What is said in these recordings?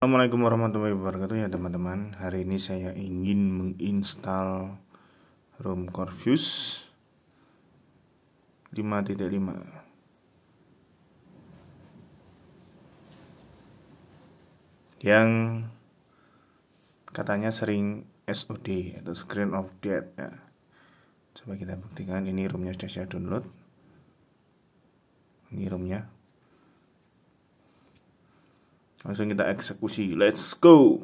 Assalamualaikum warahmatullahi wabarakatuh ya teman-teman Hari ini saya ingin menginstal ROM Corvus 5.5 Yang katanya sering SOD atau Screen of Death ya. Coba kita buktikan ini ROMnya sudah saya download Ini ROMnya langsung kita eksekusi let's go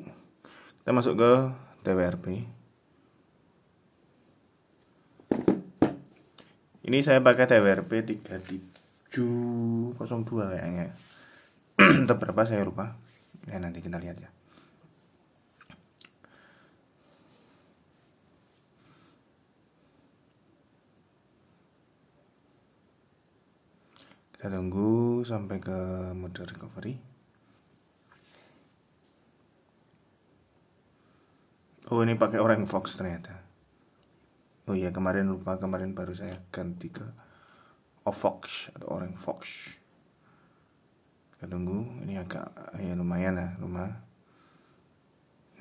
kita masuk ke TWRP ini saya pakai TWRP 3702 kayaknya untuk berapa saya lupa ya nanti kita lihat ya kita tunggu sampai ke mode recovery Oh ini pakai orang Fox ternyata. Oh iya kemarin lupa kemarin baru saya ganti ke oh, Fox atau orang Fox. Kita tunggu ini agak ya lumayan lah rumah.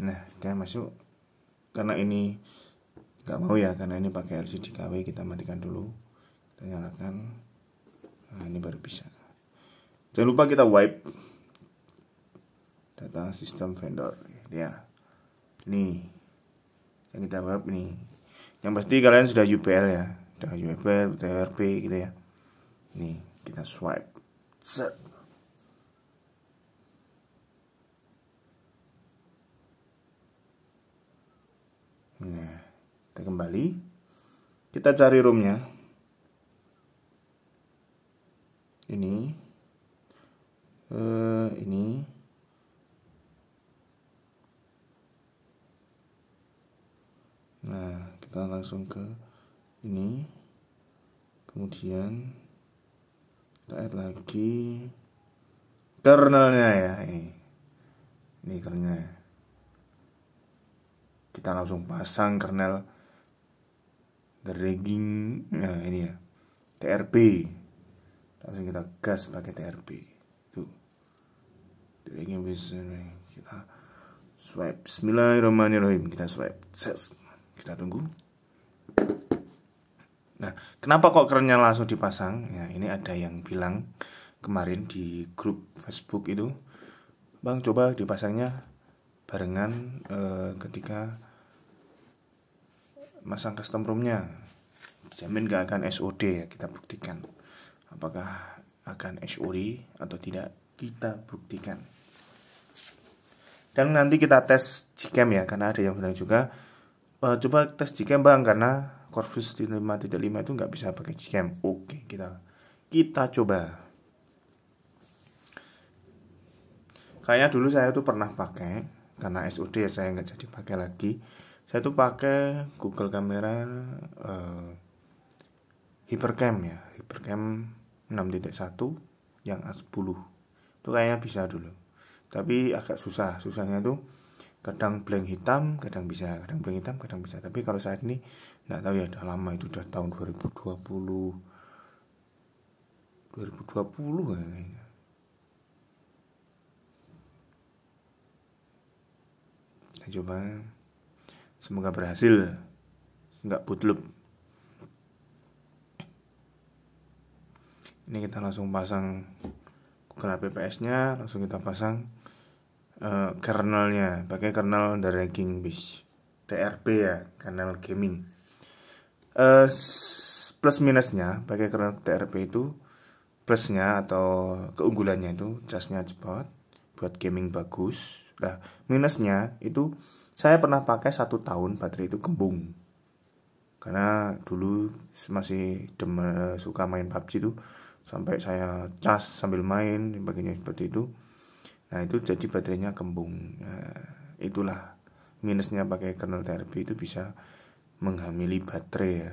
Nah kita masuk karena ini nggak mau ya karena ini pakai LCD KW kita matikan dulu kita nyalakan nah ini baru bisa jangan lupa kita wipe data sistem vendor ya nih yang kita web nih yang pasti kalian sudah UPL ya sudah UPL TRP gitu ya nih kita swipe set nah kita kembali kita cari roomnya ini eh uh, ini kita langsung ke ini kemudian kita add lagi kernelnya ya ini ini kernelnya kita langsung pasang kernel rigging nah ini ya TRP langsung kita gas pakai TRP tuh rigging bisa kita swipe Bismillahirrahmanirrahim kita swipe set kita tunggu Nah, kenapa kok kerennya langsung dipasang? Ya, ini ada yang bilang kemarin di grup Facebook itu, Bang, coba dipasangnya barengan e, ketika masang custom roomnya. Jamin gak akan SOD ya, kita buktikan. Apakah akan SOD atau tidak, kita buktikan. Dan nanti kita tes Gcam ya, karena ada yang bilang juga, e, coba tes Gcam bang, karena Corvus di 5.5 itu nggak bisa pakai GCam. Oke, kita kita coba. Kayaknya dulu saya tuh pernah pakai karena sud ya saya nggak jadi pakai lagi. Saya tuh pakai Google Kamera uh, Hypercam ya, Hypercam 6.1 yang A10. Itu kayaknya bisa dulu. Tapi agak susah, susahnya tuh kadang blank hitam kadang bisa kadang blank hitam kadang bisa tapi kalau saat ini nggak tahu ya udah lama itu udah tahun 2020 2020 ya, kayaknya saya coba semoga berhasil nggak putlup ini kita langsung pasang Google APPS nya langsung kita pasang uh, kernelnya pakai kernel dari King TRP ya kernel gaming uh, plus minusnya pakai kernel TRP itu plusnya atau keunggulannya itu casnya cepat buat gaming bagus nah minusnya itu saya pernah pakai satu tahun baterai itu kembung karena dulu masih suka main PUBG itu sampai saya cas sambil main sebagainya seperti itu Nah itu jadi baterainya kembung. Nah, itulah minusnya pakai kernel TRB itu bisa menghamili baterai ya.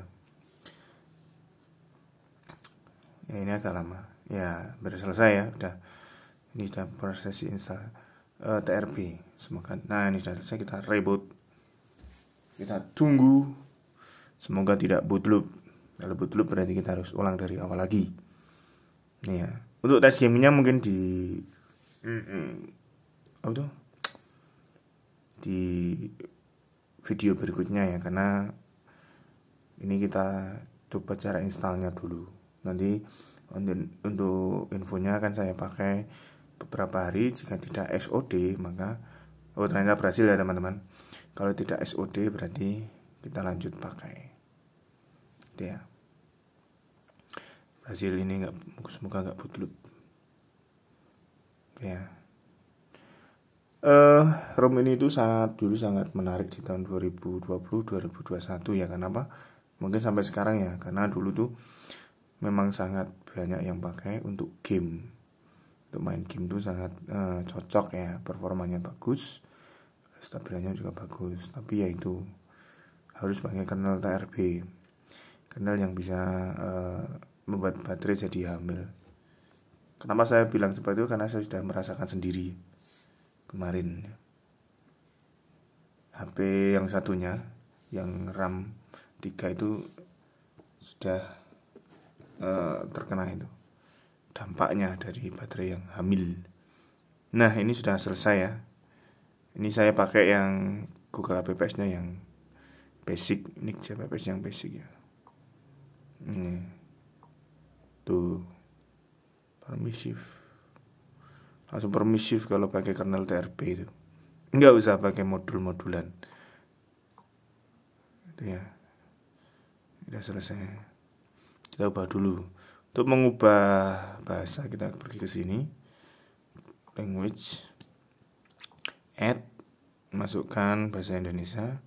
ya ini agak lama. Ya baru selesai ya udah. Ini sudah proses install uh, eh, TRB. Semoga. Nah ini sudah selesai kita reboot. Kita tunggu. Semoga tidak boot loop. Kalau boot loop berarti kita harus ulang dari awal lagi. ya. Untuk tes gamenya mungkin di hmm, apa tuh di video berikutnya ya karena ini kita coba cara installnya dulu nanti untuk infonya akan saya pakai beberapa hari jika tidak SOD maka oh ternyata berhasil ya teman-teman kalau tidak SOD berarti kita lanjut pakai gitu ya berhasil ini nggak semoga nggak butuh ya eh rom ini itu sangat dulu sangat menarik di tahun 2020 2021 ya kenapa mungkin sampai sekarang ya karena dulu tuh memang sangat banyak yang pakai untuk game untuk main game tuh sangat uh, cocok ya performanya bagus stabilannya juga bagus tapi ya itu harus pakai kernel TRB kernel yang bisa uh, membuat baterai jadi hamil Kenapa saya bilang seperti itu? Karena saya sudah merasakan sendiri kemarin. HP yang satunya, yang RAM 3 itu sudah uh, terkena itu dampaknya dari baterai yang hamil. Nah ini sudah selesai ya. Ini saya pakai yang Google apps nya yang basic, Ini APPS yang basic ya. Ini tuh permisif langsung permisif kalau pakai kernel TRP itu nggak usah pakai modul-modulan itu ya sudah selesai kita ubah dulu untuk mengubah bahasa kita pergi ke sini language add masukkan bahasa Indonesia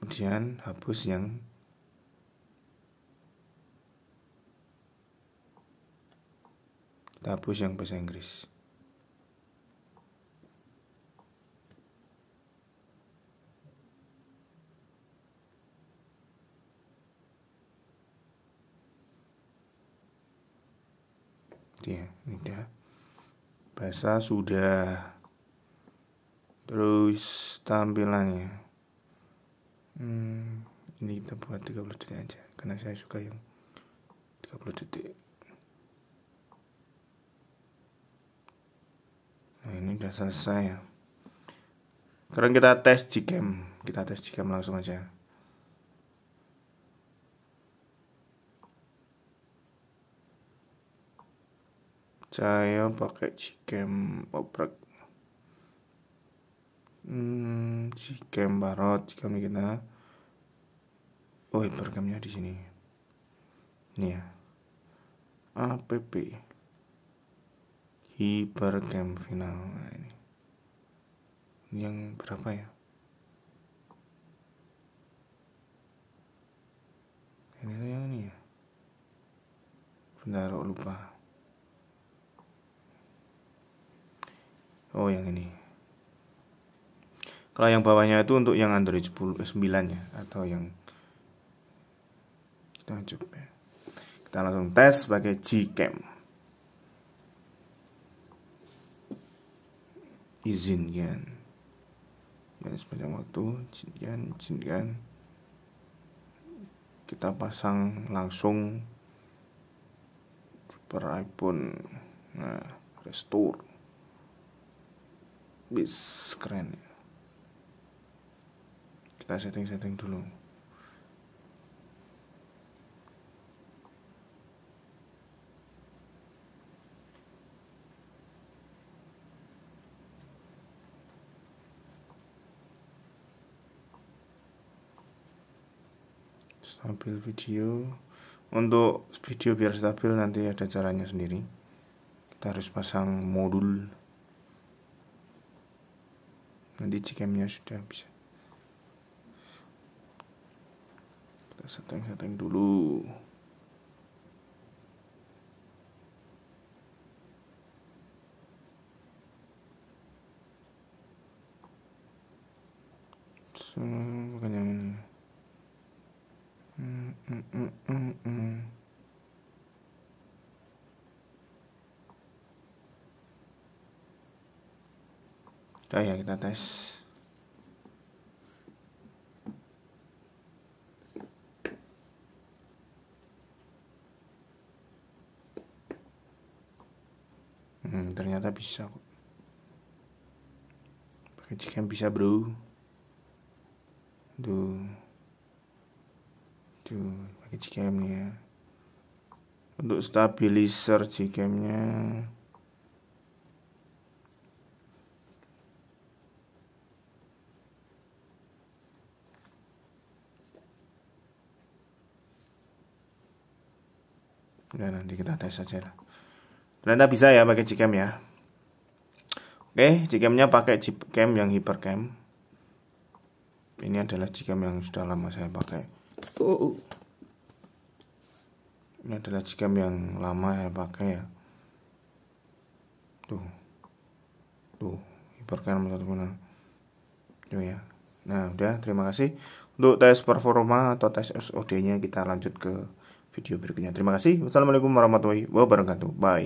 kemudian hapus yang Kita hapus yang bahasa Inggris. Dia, ini dia. Bahasa sudah. Terus tampilannya. Hmm, ini kita buat 30 detik aja karena saya suka yang 30 detik. Nah, ini udah selesai ya. Sekarang kita tes Gcam. Kita tes Gcam langsung aja. Saya pakai Gcam oprek. Hmm, Gcam Barot, Gcam kita. Oh, hiperkamnya di sini. Ini ya. APP game final nah, ini. yang berapa ya ini yang ini ya bentar lupa oh yang ini kalau yang bawahnya itu untuk yang Android 10, 9 eh, ya atau yang kita coba ya. kita langsung tes pakai Gcam izin izinkan dan sepanjang waktu izinkan izinkan kita pasang langsung super iPhone nah restore bis keren ya kita setting-setting dulu stabil video untuk video biar stabil nanti ada caranya sendiri kita harus pasang modul nanti jikamnya sudah bisa kita setting-setting dulu bukannya Oh ya kita tes. Hmm, ternyata bisa kok. Pakai chicken bisa, Bro. Duh. Duh, pakai chicken ya. Untuk stabilizer chicken-nya ya nanti kita tes saja lah. Ternyata bisa ya pakai Gcam ya. Oke, nya pakai Gcam yang hipercam. Ini adalah Gcam yang sudah lama saya pakai. Oh. Ini adalah Gcam yang lama saya pakai ya. Tuh. Tuh, hipercam satu guna. Tuh ya. Nah, udah terima kasih. Untuk tes performa atau tes SOD-nya kita lanjut ke video berikutnya. Terima kasih. Wassalamualaikum warahmatullahi wabarakatuh. Bye.